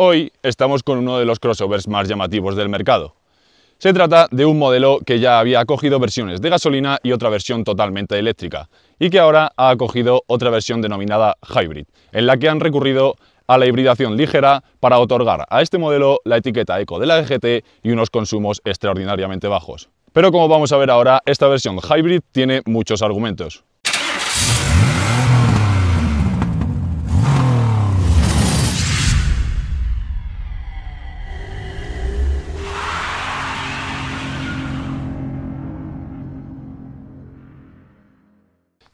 Hoy estamos con uno de los crossovers más llamativos del mercado. Se trata de un modelo que ya había acogido versiones de gasolina y otra versión totalmente eléctrica, y que ahora ha acogido otra versión denominada Hybrid, en la que han recurrido a la hibridación ligera para otorgar a este modelo la etiqueta eco de la EGT y unos consumos extraordinariamente bajos. Pero como vamos a ver ahora, esta versión Hybrid tiene muchos argumentos.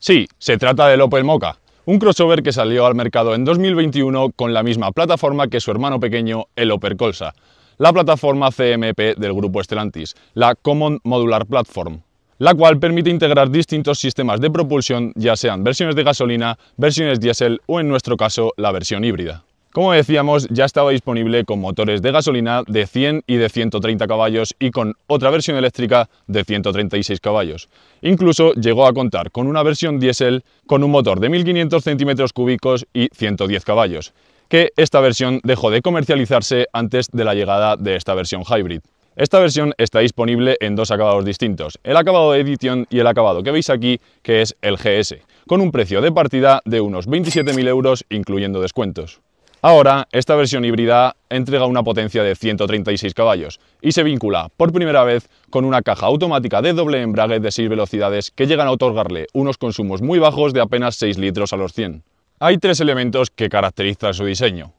Sí, se trata del Opel Mocha, un crossover que salió al mercado en 2021 con la misma plataforma que su hermano pequeño, el Opel Colsa, la plataforma CMP del grupo Stellantis, la Common Modular Platform la cual permite integrar distintos sistemas de propulsión, ya sean versiones de gasolina, versiones diésel o en nuestro caso la versión híbrida. Como decíamos, ya estaba disponible con motores de gasolina de 100 y de 130 caballos y con otra versión eléctrica de 136 caballos. Incluso llegó a contar con una versión diésel con un motor de 1500 centímetros cúbicos y 110 caballos, que esta versión dejó de comercializarse antes de la llegada de esta versión hybrid. Esta versión está disponible en dos acabados distintos, el acabado de edición y el acabado que veis aquí, que es el GS, con un precio de partida de unos 27.000 euros incluyendo descuentos. Ahora, esta versión híbrida entrega una potencia de 136 caballos y se vincula por primera vez con una caja automática de doble embrague de 6 velocidades que llegan a otorgarle unos consumos muy bajos de apenas 6 litros a los 100. Hay tres elementos que caracterizan su diseño.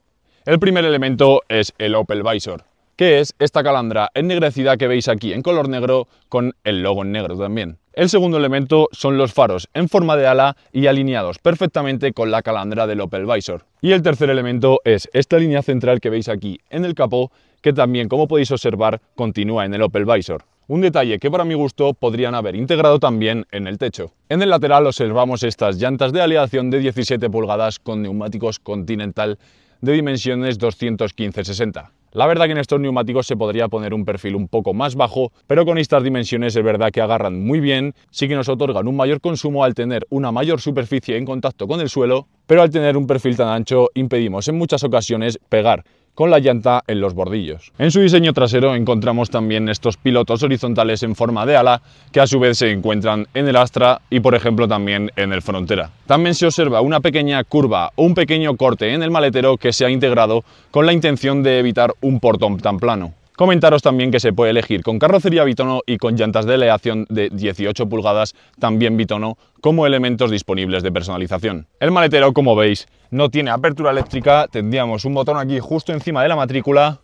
El primer elemento es el Opel Visor, que es esta calandra ennegrecida que veis aquí en color negro con el logo en negro también. El segundo elemento son los faros en forma de ala y alineados perfectamente con la calandra del Opel Visor. Y el tercer elemento es esta línea central que veis aquí en el capó que también como podéis observar continúa en el Opel Visor. Un detalle que para mi gusto podrían haber integrado también en el techo. En el lateral observamos estas llantas de aleación de 17 pulgadas con neumáticos Continental de dimensiones 215-60. La verdad que en estos neumáticos se podría poner un perfil un poco más bajo, pero con estas dimensiones es verdad que agarran muy bien, sí que nos otorgan un mayor consumo al tener una mayor superficie en contacto con el suelo, pero al tener un perfil tan ancho impedimos en muchas ocasiones pegar con la llanta en los bordillos. En su diseño trasero encontramos también estos pilotos horizontales en forma de ala que a su vez se encuentran en el Astra y por ejemplo también en el Frontera. También se observa una pequeña curva o un pequeño corte en el maletero que se ha integrado con la intención de evitar un portón tan plano. Comentaros también que se puede elegir con carrocería bitono y con llantas de aleación de 18 pulgadas, también bitono, como elementos disponibles de personalización. El maletero, como veis, no tiene apertura eléctrica, tendríamos un botón aquí justo encima de la matrícula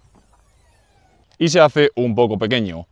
y se hace un poco pequeño.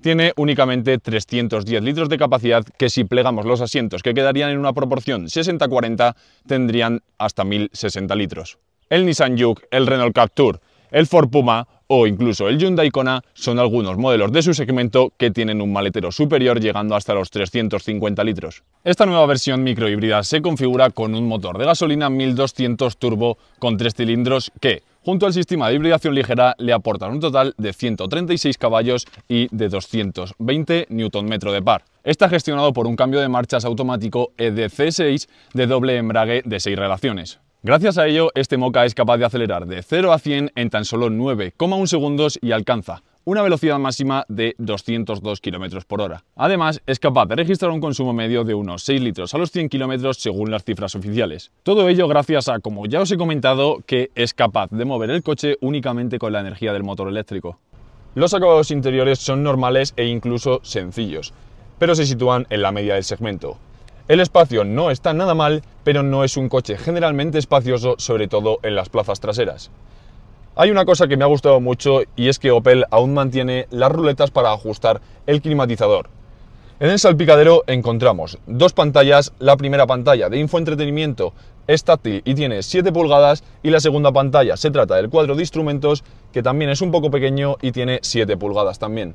Tiene únicamente 310 litros de capacidad que si plegamos los asientos que quedarían en una proporción 60-40 tendrían hasta 1060 litros. El Nissan Juke, el Renault Capture, el Ford Puma o incluso el Hyundai Kona son algunos modelos de su segmento que tienen un maletero superior llegando hasta los 350 litros. Esta nueva versión microhíbrida se configura con un motor de gasolina 1200 turbo con tres cilindros que, junto al sistema de hibridación ligera, le aportan un total de 136 caballos y de 220 Nm de par. Está gestionado por un cambio de marchas automático EDC6 de doble embrague de 6 relaciones. Gracias a ello, este Mocha es capaz de acelerar de 0 a 100 en tan solo 9,1 segundos y alcanza una velocidad máxima de 202 km por hora. Además, es capaz de registrar un consumo medio de unos 6 litros a los 100 km según las cifras oficiales. Todo ello gracias a, como ya os he comentado, que es capaz de mover el coche únicamente con la energía del motor eléctrico. Los acabados interiores son normales e incluso sencillos, pero se sitúan en la media del segmento. El espacio no está nada mal pero no es un coche generalmente espacioso, sobre todo en las plazas traseras. Hay una cosa que me ha gustado mucho y es que Opel aún mantiene las ruletas para ajustar el climatizador. En el salpicadero encontramos dos pantallas, la primera pantalla de infoentretenimiento es táctil y tiene 7 pulgadas y la segunda pantalla se trata del cuadro de instrumentos que también es un poco pequeño y tiene 7 pulgadas también.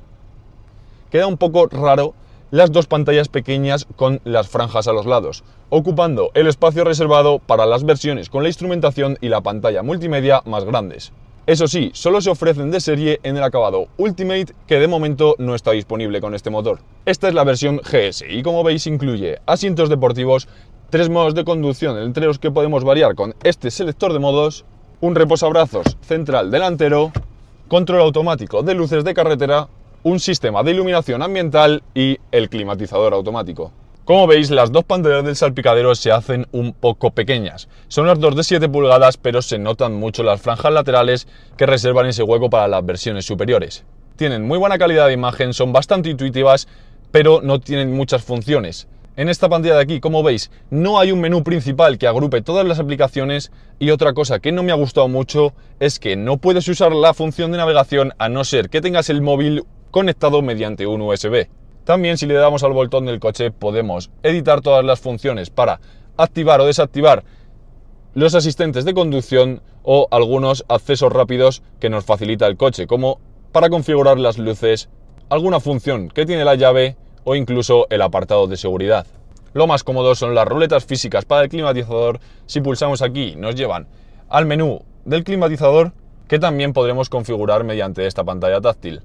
Queda un poco raro las dos pantallas pequeñas con las franjas a los lados, ocupando el espacio reservado para las versiones con la instrumentación y la pantalla multimedia más grandes. Eso sí, solo se ofrecen de serie en el acabado Ultimate, que de momento no está disponible con este motor. Esta es la versión GS y como veis incluye asientos deportivos, tres modos de conducción entre los que podemos variar con este selector de modos, un reposabrazos central delantero, control automático de luces de carretera un sistema de iluminación ambiental y el climatizador automático. Como veis, las dos pantallas del salpicadero se hacen un poco pequeñas. Son las dos de 7 pulgadas, pero se notan mucho las franjas laterales que reservan ese hueco para las versiones superiores. Tienen muy buena calidad de imagen, son bastante intuitivas, pero no tienen muchas funciones. En esta pantalla de aquí, como veis, no hay un menú principal que agrupe todas las aplicaciones y otra cosa que no me ha gustado mucho es que no puedes usar la función de navegación a no ser que tengas el móvil conectado mediante un USB. También si le damos al botón del coche podemos editar todas las funciones para activar o desactivar los asistentes de conducción o algunos accesos rápidos que nos facilita el coche, como para configurar las luces, alguna función que tiene la llave o incluso el apartado de seguridad. Lo más cómodo son las ruletas físicas para el climatizador. Si pulsamos aquí nos llevan al menú del climatizador que también podremos configurar mediante esta pantalla táctil.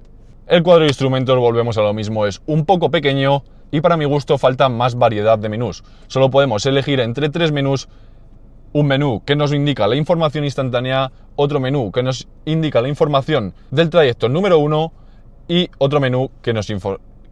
El cuadro de instrumentos, volvemos a lo mismo, es un poco pequeño y para mi gusto falta más variedad de menús. Solo podemos elegir entre tres menús un menú que nos indica la información instantánea, otro menú que nos indica la información del trayecto número uno y otro menú que nos,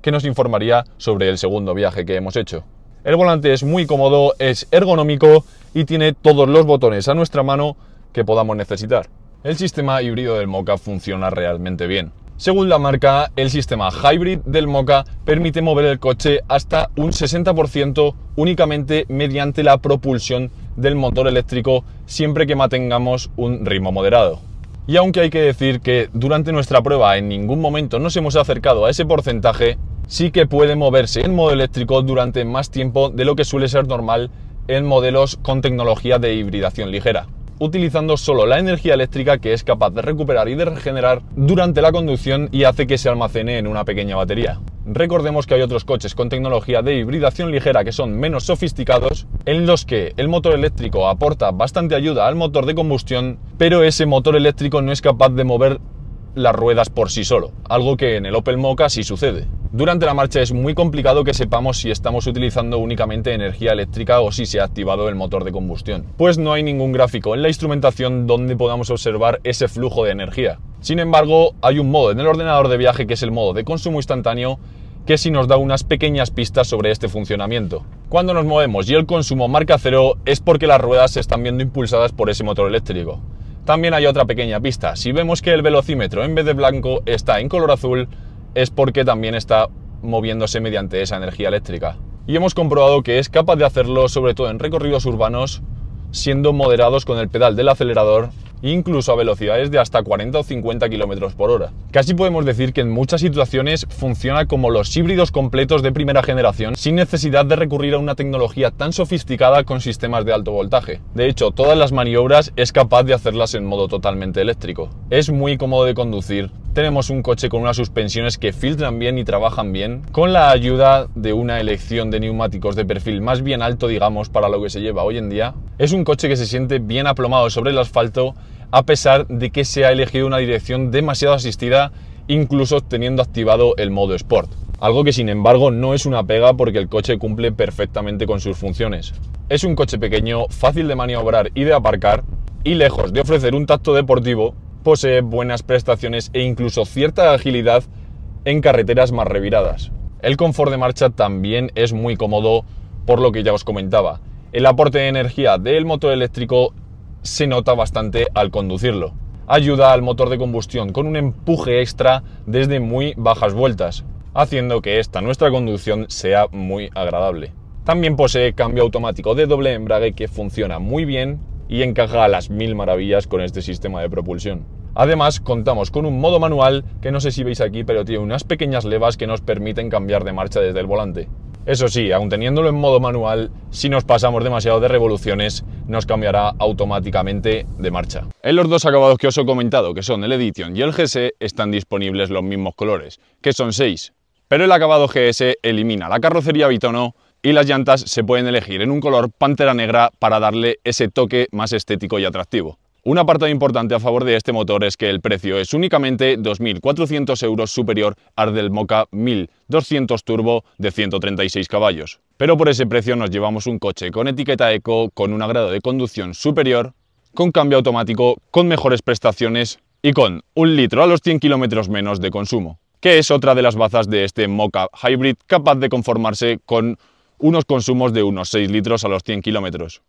que nos informaría sobre el segundo viaje que hemos hecho. El volante es muy cómodo, es ergonómico y tiene todos los botones a nuestra mano que podamos necesitar. El sistema híbrido del Moca funciona realmente bien. Según la marca, el sistema hybrid del Moca permite mover el coche hasta un 60% únicamente mediante la propulsión del motor eléctrico siempre que mantengamos un ritmo moderado. Y aunque hay que decir que durante nuestra prueba en ningún momento nos hemos acercado a ese porcentaje, sí que puede moverse en modo eléctrico durante más tiempo de lo que suele ser normal en modelos con tecnología de hibridación ligera utilizando solo la energía eléctrica que es capaz de recuperar y de regenerar durante la conducción y hace que se almacene en una pequeña batería. Recordemos que hay otros coches con tecnología de hibridación ligera que son menos sofisticados, en los que el motor eléctrico aporta bastante ayuda al motor de combustión, pero ese motor eléctrico no es capaz de mover las ruedas por sí solo, algo que en el Opel Mokka sí sucede. Durante la marcha es muy complicado que sepamos si estamos utilizando únicamente energía eléctrica o si se ha activado el motor de combustión, pues no hay ningún gráfico en la instrumentación donde podamos observar ese flujo de energía. Sin embargo, hay un modo en el ordenador de viaje que es el modo de consumo instantáneo que sí nos da unas pequeñas pistas sobre este funcionamiento. Cuando nos movemos y el consumo marca cero es porque las ruedas se están viendo impulsadas por ese motor eléctrico. También hay otra pequeña pista, si vemos que el velocímetro en vez de blanco está en color azul, es porque también está moviéndose mediante esa energía eléctrica. Y hemos comprobado que es capaz de hacerlo sobre todo en recorridos urbanos, siendo moderados con el pedal del acelerador, incluso a velocidades de hasta 40 o 50 km por hora. Casi podemos decir que en muchas situaciones funciona como los híbridos completos de primera generación, sin necesidad de recurrir a una tecnología tan sofisticada con sistemas de alto voltaje. De hecho, todas las maniobras es capaz de hacerlas en modo totalmente eléctrico. Es muy cómodo de conducir, tenemos un coche con unas suspensiones que filtran bien y trabajan bien, con la ayuda de una elección de neumáticos de perfil más bien alto, digamos, para lo que se lleva hoy en día. Es un coche que se siente bien aplomado sobre el asfalto, a pesar de que se ha elegido una dirección demasiado asistida, incluso teniendo activado el modo Sport. Algo que sin embargo no es una pega porque el coche cumple perfectamente con sus funciones. Es un coche pequeño, fácil de maniobrar y de aparcar, y lejos de ofrecer un tacto deportivo, posee buenas prestaciones e incluso cierta agilidad en carreteras más reviradas. El confort de marcha también es muy cómodo por lo que ya os comentaba. El aporte de energía del motor eléctrico se nota bastante al conducirlo. Ayuda al motor de combustión con un empuje extra desde muy bajas vueltas, haciendo que esta nuestra conducción sea muy agradable. También posee cambio automático de doble embrague que funciona muy bien y encaja a las mil maravillas con este sistema de propulsión. Además, contamos con un modo manual que no sé si veis aquí, pero tiene unas pequeñas levas que nos permiten cambiar de marcha desde el volante. Eso sí, aun teniéndolo en modo manual, si nos pasamos demasiado de revoluciones, nos cambiará automáticamente de marcha. En los dos acabados que os he comentado, que son el Edition y el GS, están disponibles los mismos colores, que son seis. Pero el acabado GS elimina la carrocería bitono y las llantas se pueden elegir en un color pantera negra para darle ese toque más estético y atractivo. Un apartado importante a favor de este motor es que el precio es únicamente 2.400 euros superior al del Mocha 1200 Turbo de 136 caballos. Pero por ese precio nos llevamos un coche con etiqueta eco, con un grado de conducción superior, con cambio automático, con mejores prestaciones y con un litro a los 100 kilómetros menos de consumo, que es otra de las bazas de este Moca Hybrid capaz de conformarse con unos consumos de unos 6 litros a los 100 kilómetros.